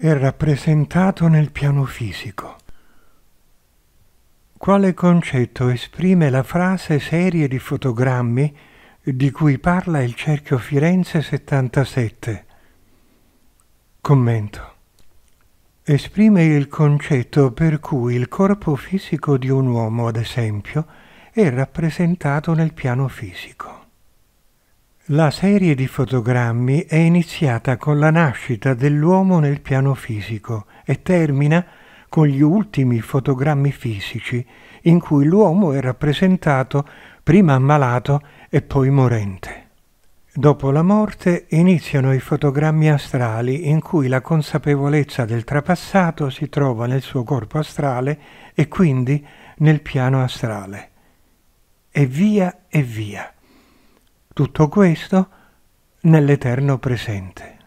è rappresentato nel piano fisico. Quale concetto esprime la frase serie di fotogrammi di cui parla il cerchio Firenze 77? Commento. Esprime il concetto per cui il corpo fisico di un uomo, ad esempio, è rappresentato nel piano fisico. La serie di fotogrammi è iniziata con la nascita dell'uomo nel piano fisico e termina con gli ultimi fotogrammi fisici in cui l'uomo è rappresentato prima ammalato e poi morente. Dopo la morte iniziano i fotogrammi astrali in cui la consapevolezza del trapassato si trova nel suo corpo astrale e quindi nel piano astrale. E via e via tutto questo nell'eterno presente.